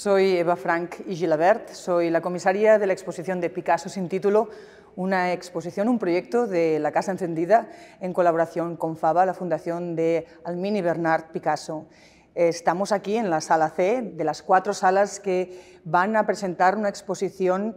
Soy Eva Frank y Gilabert, soy la comisaria de la exposición de Picasso sin título, una exposición, un proyecto de La Casa Encendida en colaboración con FABA, la Fundación de Almini Bernard Picasso. Estamos aquí en la sala C, de las cuatro salas que van a presentar una exposición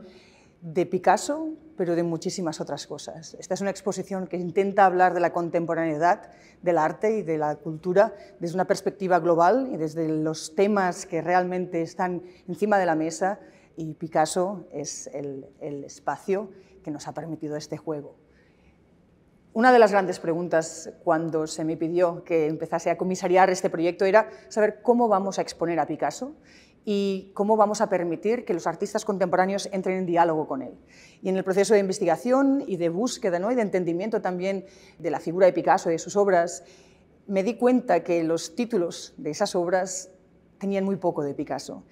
de Picasso, pero de muchísimas otras cosas. Esta es una exposición que intenta hablar de la contemporaneidad del arte y de la cultura desde una perspectiva global y desde los temas que realmente están encima de la mesa y Picasso es el, espacio que nos ha permitido este juego. Una de las grandes preguntas cuando se me pidió que empezase a comisariar este proyecto era saber cómo vamos a exponer a Picasso y cómo vamos a permitir que los artistas contemporáneos entren en diálogo con él. Y en el proceso de investigación y de búsqueda ¿no? y de entendimiento también de la figura de Picasso y de sus obras, me di cuenta que los títulos de esas obras tenían muy poco de Picasso.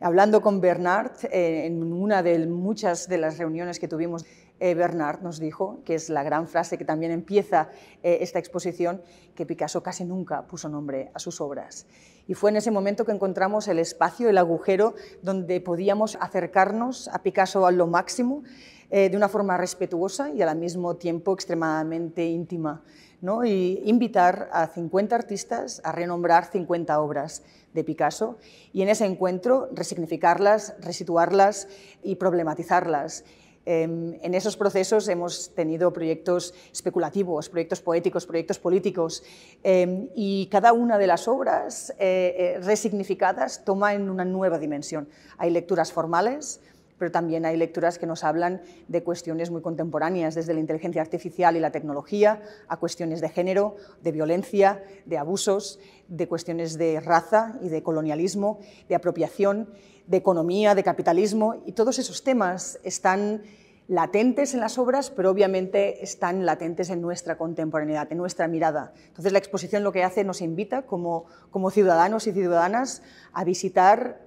Hablando con Bernard eh, en una de muchas de las reuniones que tuvimos eh, Bernard nos dijo, que es la gran frase que también empieza eh, esta exposición, que Picasso casi nunca puso nombre a sus obras. Y fue en ese momento que encontramos el espacio, el agujero, donde podíamos acercarnos a Picasso a lo máximo, eh, de una forma respetuosa y al mismo tiempo extremadamente íntima. ¿no? y invitar a 50 artistas a renombrar 50 obras de Picasso y en ese encuentro resignificarlas, resituarlas y problematizarlas Em, en esos procesos hemos tenido proyectos especulativos, proyectos poéticos, proyectos políticos, em, y cada una de las obras eh, eh, resignificadas toma una nueva dimensión. Hay lecturas formales, pero también hay lecturas que nos hablan de cuestiones muy contemporáneas, desde la inteligencia artificial y la tecnología, a cuestiones de género, de violencia, de abusos, de cuestiones de raza y de colonialismo, de apropiación, de economía, de capitalismo, y todos esos temas están latentes en las obras, pero obviamente están latentes en nuestra contemporaneidad, en nuestra mirada. Entonces la exposición lo que hace nos invita como, como ciudadanos y ciudadanas a visitar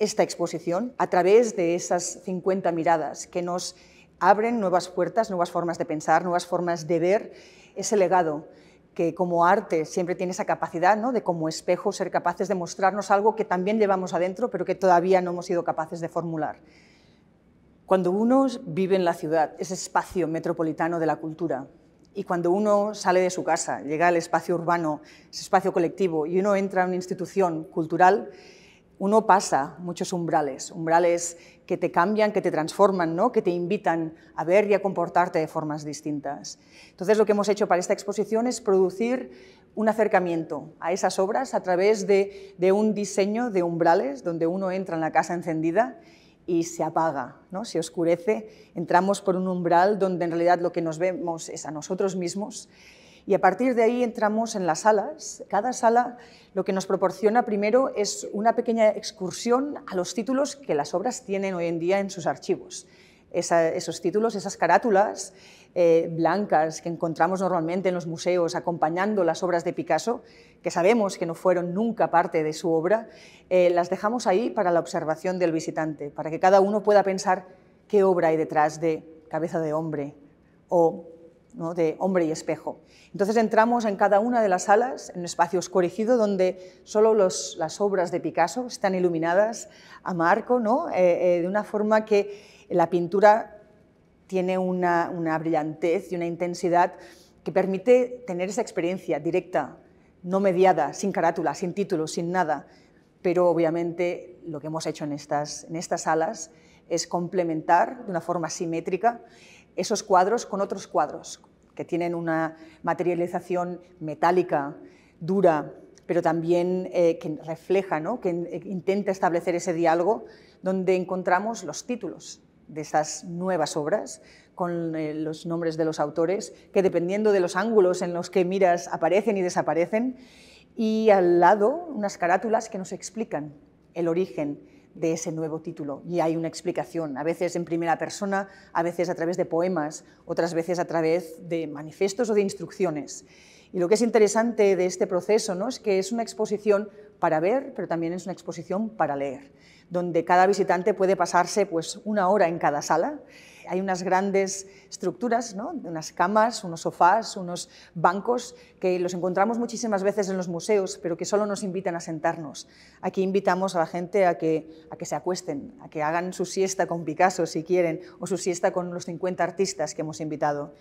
esta exposición a través de esas 50 miradas que nos abren nuevas puertas, nuevas formas de pensar, nuevas formas de ver ese legado que como arte siempre tiene esa capacidad ¿no? de como espejo ser capaces de mostrarnos algo que también llevamos adentro pero que todavía no hemos sido capaces de formular. Cuando uno vive en la ciudad, ese espacio metropolitano de la cultura, y cuando uno sale de su casa, llega al espacio urbano, ese espacio colectivo, y uno entra a una institución cultural, uno pasa muchos umbrales, umbrales que te cambian, que te transforman, ¿no? que te invitan a ver y a comportarte de formas distintas. Entonces lo que hemos hecho para esta exposición es producir un acercamiento a esas obras a través de, un diseño de umbrales donde uno entra en la casa encendida y se apaga, ¿no? se oscurece, entramos por un umbral donde en realidad lo que nos vemos es a nosotros mismos y a partir de ahí entramos en las salas. Cada sala lo que nos proporciona primero es una pequeña excursión a los títulos que las obras tienen hoy en día en sus archivos. esos títulos, esas carátulas eh, blancas que encontramos normalmente en los museos acompañando las obras de Picasso, que sabemos que no fueron nunca parte de su obra, eh, las dejamos ahí para la observación del visitante, para que cada uno pueda pensar qué obra hay detrás de Cabeza de Hombre o de hombre y espejo. Entonces entramos en cada una de las salas, en un espacio oscurecido donde solo las obras de Picasso están iluminadas a marco, ¿no? Eh, eh, de una forma que la pintura tiene una, brillantez y una intensidad que permite tener esa experiencia directa, no mediada, sin carátula, sin título, sin nada. Pero obviamente lo que hemos hecho en estas, en estas salas es complementar de una forma simétrica esos cuadros con otros cuadros que tienen una materialización metálica, dura, pero también eh, que refleja, que eh, intenta establecer ese diálogo donde encontramos los títulos de esas nuevas obras, con eh, los nombres de los autores, que dependiendo de los ángulos en los que miras aparecen y desaparecen, y al lado unas carátulas que nos explican el origen de ese nuevo título. Y hay una explicación, a veces en primera persona, a veces a través de poemas, otras veces a través de manifiestos o de instrucciones. Y lo que es interesante de este proceso ¿no? es que es una exposición para ver, pero también es una exposición para leer, donde cada visitante puede pasarse pues, una hora en cada sala hay unas grandes estructuras, ¿no? unas camas, unos sofás, unos bancos, que los encontramos muchísimas veces en los museos, pero que solo nos invitan a sentarnos. Aquí invitamos a la gente a que, a que se acuesten, a que hagan su siesta con Picasso, si quieren, o su siesta con los 50 artistas que hemos invitado.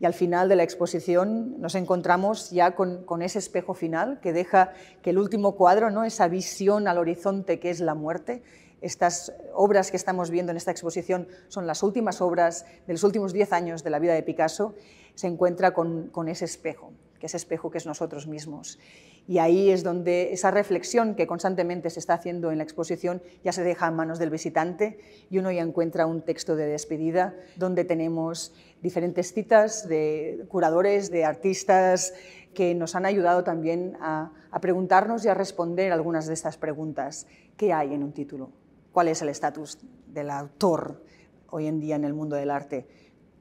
Y al final de la exposición nos encontramos ya con, ese espejo final que deja que el último cuadro, ¿no? esa visión al horizonte que es la muerte, estas obras que estamos viendo en esta exposición son las últimas obras de los últimos diez años de la vida de Picasso. Se encuentra con, ese espejo, que es espejo que es nosotros mismos. Y ahí es donde esa reflexión que constantemente se está haciendo en la exposición ya se deja en manos del visitante y uno ya encuentra un texto de despedida donde tenemos diferentes citas de curadores, de artistas que nos han ayudado también a, a preguntarnos y a responder algunas de estas preguntas. que hay en un título? cuál es el estatus del autor hoy en día en el mundo del arte,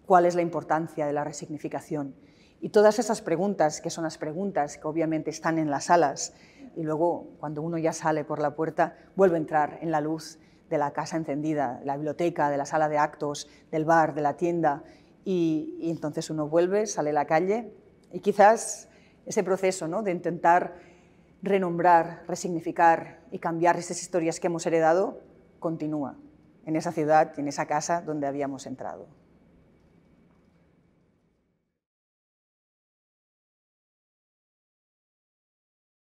cuál es la importancia de la resignificación. Y todas esas preguntas, que son las preguntas que obviamente están en las salas, y luego cuando uno ya sale por la puerta, vuelve a entrar en la luz de la casa encendida, la biblioteca, de la sala de actos, del bar, de la tienda, y, entonces uno vuelve, sale a la calle, y quizás ese proceso de intentar renombrar, resignificar y cambiar esas historias que hemos heredado continúa en esa ciudad, en esa casa donde habíamos entrado.